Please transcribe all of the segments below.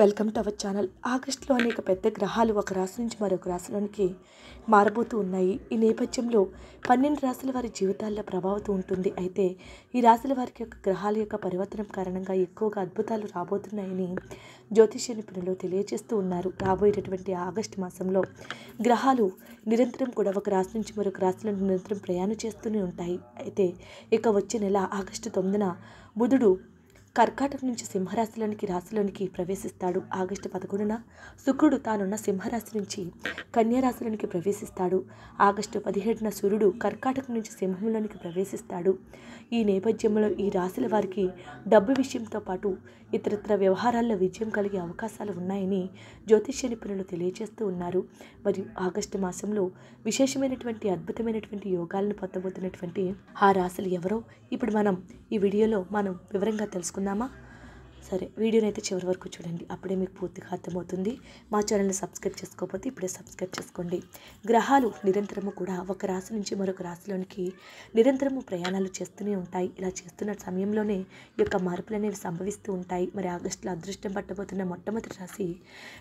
welcome to our channel ఆగస్టులో అనేక పెద్ద గ్రహాలు ఒక రాశి నుంచి మరొక రాశిలోనికి మారబోతూ ఉన్నాయి ఈ నేపథ్యంలో పన్నెండు రాశుల వారి జీవితాల్లో ప్రభావితం ఉంటుంది అయితే ఈ రాశుల వారికి యొక్క గ్రహాల యొక్క పరివర్తనం కారణంగా ఎక్కువగా అద్భుతాలు రాబోతున్నాయని జ్యోతిష్య నిపుణులు తెలియజేస్తూ ఉన్నారు రాబోయేటటువంటి ఆగస్టు మాసంలో గ్రహాలు నిరంతరం కూడా ఒక రాశి నుంచి మరొక రాశిలో నిరంతరం ప్రయాణం చేస్తూనే ఉంటాయి అయితే ఇక వచ్చే నెల ఆగస్టు తొమ్మిదిన బుధుడు కర్కాటక నుంచి సింహరాశిలోనికి రాశిలోనికి ప్రవేశిస్తాడు ఆగస్టు పదకొండున శుక్రుడు తానున్న సింహరాశి నుంచి కన్యారాశిలోనికి ప్రవేశిస్తాడు ఆగస్టు పదిహేడున సూర్యుడు కర్కాటక నుంచి సింహంలోనికి ప్రవేశిస్తాడు ఈ నేపథ్యంలో ఈ రాశుల వారికి డబ్బు విషయంతో పాటు ఇతరత్ర వ్యవహారాల్లో విజయం కలిగే అవకాశాలు ఉన్నాయని జ్యోతిష్య నిపుణులు తెలియజేస్తూ ఉన్నారు మరియు ఆగస్టు మాసంలో విశేషమైనటువంటి అద్భుతమైనటువంటి యోగాలను పొందబోతున్నటువంటి ఆ రాశులు ఎవరో ఇప్పుడు మనం ఈ వీడియోలో మనం వివరంగా తెలుసుకుందాం انما సరే వీడియోని అయితే చివరి వరకు చూడండి అప్పుడే మీకు పూర్తిగా అర్థమవుతుంది మా ఛానల్ని సబ్స్క్రైబ్ చేసుకోకపోతే ఇప్పుడే సబ్స్క్రైబ్ చేసుకోండి గ్రహాలు నిరంతరము కూడా ఒక రాశి నుంచి మరొక రాశిలోనికి నిరంతరము ప్రయాణాలు చేస్తూనే ఉంటాయి ఇలా చేస్తున్న సమయంలోనే ఈ యొక్క మార్పులు అనేవి సంభవిస్తూ ఉంటాయి మరి ఆగస్టులో అదృష్టం పట్టబోతున్న మొట్టమొదటి రాశి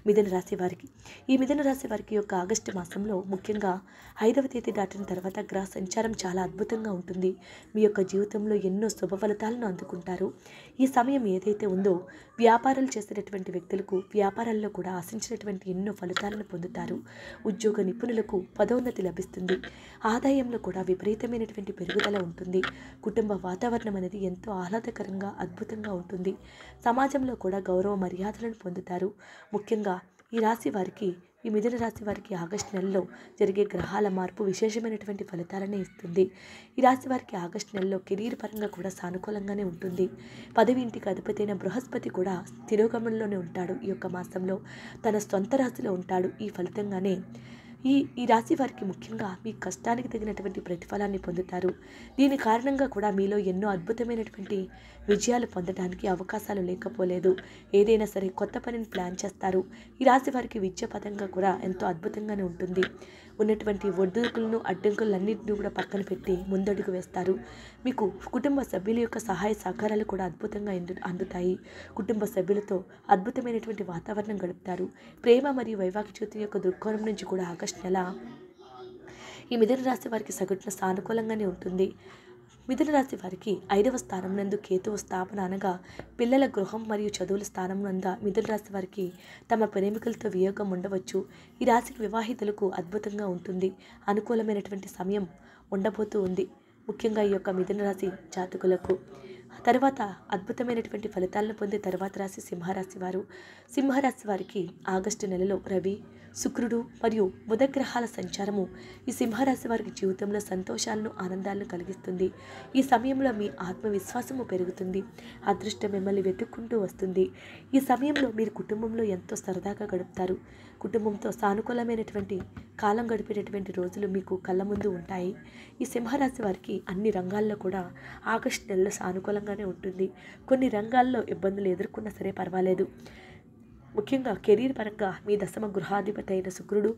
మిథున రాశి వారికి ఈ మిథున రాశి వారికి యొక్క ఆగస్టు మాసంలో ముఖ్యంగా ఐదవ తేదీ దాటిన తర్వాత గ్రహ సంచారం చాలా అద్భుతంగా ఉంటుంది మీ యొక్క జీవితంలో ఎన్నో శుభ ఫలితాలను అందుకుంటారు ఈ సమయం ఏదైతే ఉందో వ్యాపారాలు చేసినటువంటి వ్యక్తులకు వ్యాపారాల్లో కూడా ఆశించినటువంటి ఎన్నో ఫలితాలను పొందుతారు ఉద్యోగ నిపుణులకు పదోన్నతి లభిస్తుంది ఆదాయంలో కూడా విపరీతమైనటువంటి పెరుగుదల ఉంటుంది కుటుంబ వాతావరణం అనేది ఎంతో ఆహ్లాదకరంగా అద్భుతంగా ఉంటుంది సమాజంలో కూడా గౌరవ మర్యాదలను పొందుతారు ముఖ్యంగా ఈ రాశి వారికి ఈ మిథున రాశి వారికి ఆగస్టు నెలలో జరిగే గ్రహాల మార్పు విశేషమైనటువంటి ఫలితాలను ఇస్తుంది ఈ రాశి వారికి ఆగస్టు నెలలో కెరీర్ పరంగా కూడా సానుకూలంగానే ఉంటుంది పదవి ఇంటికి అధిపతి బృహస్పతి కూడా స్థిరోగమనంలోనే ఉంటాడు ఈ యొక్క మాసంలో తన సొంత రాశిలో ఉంటాడు ఈ ఫలితంగానే ఈ ఈ రాశి వారికి ముఖ్యంగా మీ కష్టానికి తగినటువంటి ప్రతిఫలాన్ని పొందుతారు దీని కారణంగా కూడా మీలో ఎన్నో అద్భుతమైనటువంటి విజయాలు పొందడానికి అవకాశాలు లేకపోలేదు ఏదైనా సరే కొత్త పనిని ప్లాన్ చేస్తారు ఈ రాశి వారికి విద్యాపరంగా కూడా ఎంతో అద్భుతంగానే ఉంటుంది ఉన్నటువంటి ఒడ్డుకులను అడ్డంకులన్నింటినీ కూడా పక్కన పెట్టి ముందడుగు వేస్తారు మీకు కుటుంబ సభ్యుల యొక్క సహాయ సహకారాలు కూడా అద్భుతంగా అందుతాయి కుటుంబ సభ్యులతో అద్భుతమైనటువంటి వాతావరణం గడుపుతారు ప్రేమ మరియు వైవాహిక యొక్క దృక్కోణం నుంచి కూడా ఆగస్టు నెల ఈ మిథున రాశి వారికి సగటున సానుకూలంగానే ఉంటుంది మిథున రాశి వారికి ఐదవ స్థానం నందు కేతువు స్థాపన అనగా పిల్లల గృహం మరియు చదువుల స్థానం నంద మిథున రాశి వారికి తమ ప్రేమికులతో వియోగం ఉండవచ్చు ఈ రాశికి వివాహితులకు అద్భుతంగా ఉంటుంది అనుకూలమైనటువంటి సమయం ఉండబోతూ ఉంది ముఖ్యంగా ఈ యొక్క మిథున రాశి జాతకులకు తర్వాత అద్భుతమైనటువంటి ఫలితాలను పొందే తర్వాత రాసి సింహరాశి వారు సింహరాశి వారికి ఆగస్టు నెలలో రవి శుక్రుడు మరియు బుధగ్రహాల సంచారము ఈ సింహరాశి వారికి జీవితంలో సంతోషాలను ఆనందాలను కలిగిస్తుంది ఈ సమయంలో మీ ఆత్మవిశ్వాసము పెరుగుతుంది అదృష్టం మిమ్మల్ని వెతుక్కుంటూ వస్తుంది ఈ సమయంలో మీరు కుటుంబంలో ఎంతో సరదాగా గడుపుతారు కుటుంబంతో సానుకూలమైనటువంటి కాలం గడిపేటటువంటి రోజులు మీకు కళ్ళ ముందు ఉంటాయి ఈ సింహరాశి వారికి అన్ని రంగాల్లో కూడా ఆగస్టు నెలలో సానుకూలంగానే ఉంటుంది కొన్ని రంగాల్లో ఇబ్బందులు ఎదుర్కొన్నా సరే పర్వాలేదు ముఖ్యంగా కెరీర్ పరంగా మీ దశమ గృహాధిపతి అయిన శుక్రుడు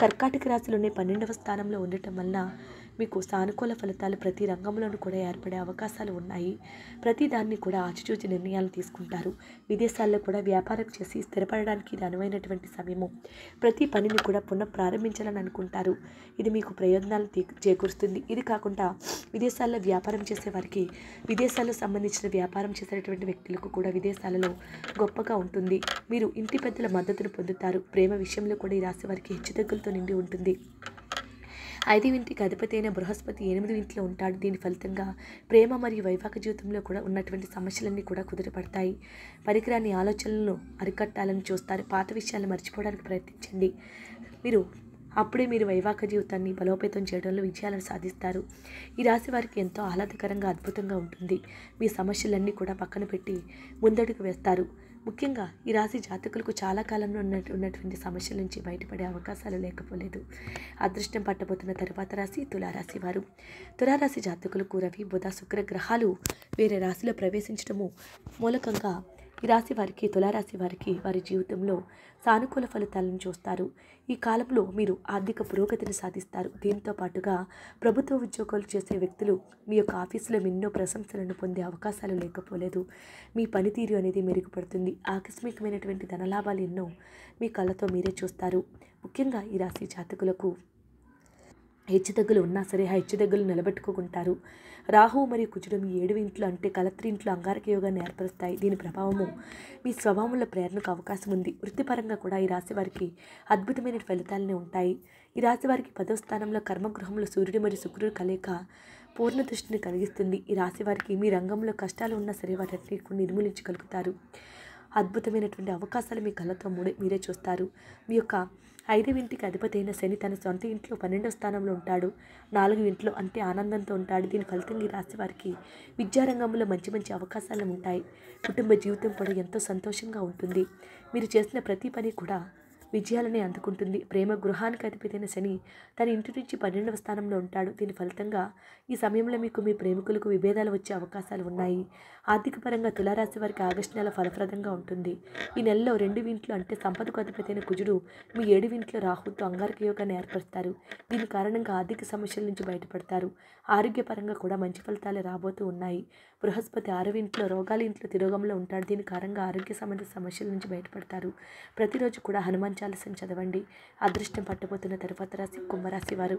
కర్కాటక రాశిలోనే పన్నెండవ స్థానంలో ఉండటం వల్ల మీకు సానుకూల ఫలితాలు ప్రతి రంగంలోనూ కూడా ఏర్పడే అవకాశాలు ఉన్నాయి ప్రతి దాన్ని కూడా ఆచిచూచి నిర్ణయాలు తీసుకుంటారు విదేశాల్లో కూడా వ్యాపారం చేసి స్థిరపడడానికి ఇది అనువైనటువంటి సమయము ప్రతి పనిని కూడా పునః ప్రారంభించాలని అనుకుంటారు ఇది మీకు ప్రయోజనాలు చేకూరుస్తుంది ఇది కాకుండా విదేశాల్లో వ్యాపారం చేసే వారికి విదేశాల్లో సంబంధించిన వ్యాపారం చేసేటటువంటి వ్యక్తులకు కూడా విదేశాలలో గొప్పగా ఉంటుంది మీరు ఇంటి పెద్దల మద్దతును పొందుతారు ప్రేమ విషయంలో కూడా ఈ రాశి వారికి హెచ్చుతగ్గులతో నిండి ఉంటుంది ఐదు ఇంటికి అధిపతి అయిన బృహస్పతి ఎనిమిది ఇంట్లో ఉంటాడు దీని ఫలితంగా ప్రేమ మరియు వైవాహిక జీవితంలో కూడా ఉన్నటువంటి సమస్యలన్నీ కూడా కుదురపడతాయి పరికరాన్ని ఆలోచనలను అరికట్టాలని చూస్తారు పాత విషయాలు మర్చిపోవడానికి ప్రయత్నించండి మీరు అప్పుడే మీరు వైవాహిక జీవితాన్ని బలోపేతం చేయడంలో విజయాలను సాధిస్తారు ఈ రాశి వారికి ఎంతో ఆహ్లాదకరంగా అద్భుతంగా ఉంటుంది మీ సమస్యలన్నీ కూడా పక్కన పెట్టి ముందడుగు వేస్తారు ముఖ్యంగా ఈ రాశి జాతకులకు చాలా కాలంలో ఉన్న ఉన్నటువంటి సమస్యల నుంచి బయటపడే అవకాశాలు లేకపోలేదు అదృష్టం పట్టబోతున్న తర్వాత రాశి తులారాశి వారు తులారాశి జాతకులకు రవి బుధ శుక్ర గ్రహాలు వేరే రాశిలో ప్రవేశించడము మూలకంగా ఈ రాశి వారికి తులారాశి వారికి వారి జీవితంలో సానుకూల ఫలితాలను చూస్తారు ఈ కాలంలో మీరు ఆర్థిక పురోగతిని సాధిస్తారు దీంతో పాటుగా ప్రభుత్వ ఉద్యోగాలు చేసే వ్యక్తులు మీ యొక్క ఆఫీసులో ఎన్నో ప్రశంసలను పొందే అవకాశాలు లేకపోలేదు మీ పనితీరు అనేది మెరుగుపడుతుంది ఆకస్మికమైనటువంటి ధనలాభాలు ఎన్నో మీ కళ్ళతో మీరే చూస్తారు ముఖ్యంగా ఈ రాశి జాతకులకు హెచ్చుతగ్గులు ఉన్నా సరే ఆ హెచ్చుతగ్గులు నిలబెట్టుకుంటారు రాహు మరియు కుజుడు మీ ఏడు ఇంట్లో అంటే ఇంట్లో అంగారక యోగాన్ని ఏర్పరుస్తాయి దీని ప్రభావము మీ స్వభావంలో ప్రేరణకు అవకాశం ఉంది వృత్తిపరంగా కూడా ఈ రాశి వారికి అద్భుతమైన ఫలితాలనే ఉంటాయి ఈ రాశి వారికి పదవ స్థానంలో కర్మగృహంలో సూర్యుడు మరియు శుక్రుడు కలయిక పూర్ణ దృష్టిని కలిగిస్తుంది ఈ రాశి వారికి మీ రంగంలో కష్టాలు ఉన్నా సరే వాటిని నిర్మూలించగలుగుతారు అద్భుతమైనటువంటి అవకాశాలు మీ కళ్ళతో మూడే మీరే చూస్తారు మీ యొక్క ఐదవ ఇంటికి అధిపతి అయిన శని తన సొంత ఇంట్లో పన్నెండవ స్థానంలో ఉంటాడు నాలుగు ఇంట్లో అంటే ఆనందంతో ఉంటాడు దీని ఫలితంగా ఈ రాశి వారికి విద్యారంగంలో మంచి మంచి అవకాశాలు ఉంటాయి కుటుంబ జీవితం కూడా ఎంతో సంతోషంగా ఉంటుంది మీరు చేసిన ప్రతి పని కూడా విజయాలని అందుకుంటుంది ప్రేమ గృహానికి అధిపతైన శని తన ఇంటి నుంచి పన్నెండవ స్థానంలో ఉంటాడు దీని ఫలితంగా ఈ సమయంలో మీకు మీ ప్రేమికులకు విభేదాలు వచ్చే అవకాశాలు ఉన్నాయి ఆర్థిక పరంగా తులారాశి వారికి ఆగస్టు నెల ఫలప్రదంగా ఉంటుంది ఈ నెలలో రెండు వింట్లు అంటే సంపదకు అధిపతైన కుజుడు మీ ఏడు వింట్లో రాహుతో అంగారక యోగాన్ని ఏర్పరుస్తారు దీని కారణంగా ఆర్థిక సమస్యల నుంచి బయటపడతారు ఆరోగ్యపరంగా కూడా మంచి ఫలితాలు రాబోతూ ఉన్నాయి బృహస్పతి ఆరవ ఇంట్లో రోగాల ఇంట్లో తిరోగంలో ఉంటాడు దీని కారణంగా ఆరోగ్య సంబంధిత సమస్యల నుంచి బయటపడతారు ప్రతిరోజు కూడా హనుమాన్ చాలసం చదవండి అదృష్టం పట్టబోతున్న తర్వాత రాశి కుంభరాశి వారు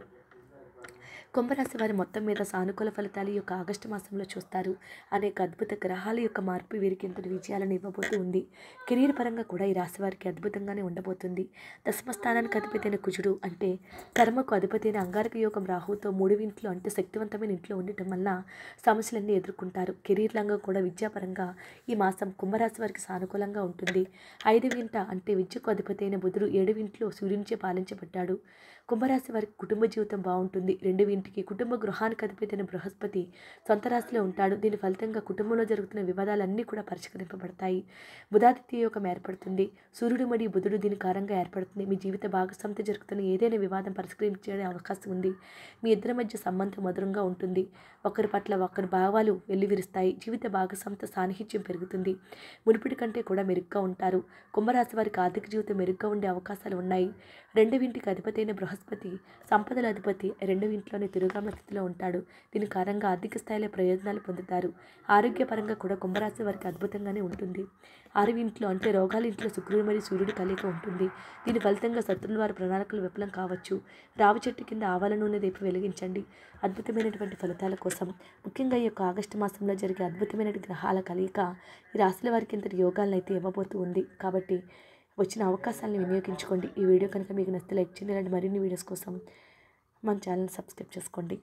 కుంభరాశి వారి మొత్తం మీద సానుకూల ఫలితాలు యొక్క ఆగస్టు మాసంలో చూస్తారు అనేక అద్భుత గ్రహాల యొక్క మార్పు వీరికి ఇంత విజయాలను ఇవ్వబోతూ ఉంది కెరీర్ పరంగా కూడా ఈ రాశి వారికి అద్భుతంగానే ఉండబోతుంది దశమ స్థానానికి అధిపతైన కుజుడు అంటే కర్మకు అధిపతైన అంగారక యోగం రాహుతో మూడివింట్లో అంటే శక్తివంతమైన ఇంట్లో ఉండటం వల్ల సమస్యలన్నీ ఎదుర్కొంటారు కెరీర్ లాగా కూడా విద్యాపరంగా ఈ మాసం కుంభరాశి వారికి సానుకూలంగా ఉంటుంది ఐదు వింట అంటే విద్యకు అధిపతైన బుధుడు ఏడు వింట్లో సూర్యునిచే పాలించబడ్డాడు కుంభరాశి వారికి కుటుంబ జీవితం బాగుంటుంది రెండు ఇంటికి కుటుంబ గృహానికి అయిన బృహస్పతి సొంత రాశిలో ఉంటాడు దీని ఫలితంగా కుటుంబంలో జరుగుతున్న వివాదాలన్నీ కూడా పరిష్కరింపబడతాయి బుధాదిత్య యోగం ఏర్పడుతుంది సూర్యుడు మరియు బుధుడు దీని కారంగా ఏర్పడుతుంది మీ జీవిత భాగస్వామితో జరుగుతున్న ఏదైనా వివాదం పరిష్కరించే అవకాశం ఉంది మీ ఇద్దరి మధ్య సంబంధం మధురంగా ఉంటుంది ఒకరి పట్ల ఒకరి భావాలు వెల్లివిరుస్తాయి జీవిత భాగస్వామిత సాన్నిహిత్యం పెరుగుతుంది మునుపటి కంటే కూడా మెరుగ్గా ఉంటారు కుంభరాశి వారికి ఆర్థిక జీవితం మెరుగ్గా ఉండే అవకాశాలు ఉన్నాయి అధిపతి అధిపతైన బృహస్పతి బృహస్పతి సంపదల అధిపతి రెండు ఇంట్లోనే తిరుగామ స్థితిలో ఉంటాడు దీని కారణంగా ఆర్థిక స్థాయిలో ప్రయోజనాలు పొందుతారు ఆరోగ్యపరంగా కూడా కుంభరాశి వారికి అద్భుతంగానే ఉంటుంది ఆరు ఇంట్లో అంటే రోగాల ఇంట్లో శుక్రుడు మరియు సూర్యుడు కలిగి ఉంటుంది దీని ఫలితంగా శత్రువుల వారి ప్రణాళికలు విఫలం కావచ్చు రావి చెట్టు కింద ఆవాల నూనె రేపు వెలిగించండి అద్భుతమైనటువంటి ఫలితాల కోసం ముఖ్యంగా ఈ యొక్క ఆగస్టు మాసంలో జరిగే అద్భుతమైన గ్రహాల కలయిక ఈ రాశుల వారికి ఇంతటి యోగాలను అయితే ఇవ్వబోతూ ఉంది కాబట్టి వచ్చిన అవకాశాలను వినియోగించుకోండి ఈ వీడియో కనుక మీకు నచ్చితే లైక్ చేయండి ఇలాంటి మరిన్ని వీడియోస్ కోసం మన ఛానల్ సబ్స్క్రైబ్ చేసుకోండి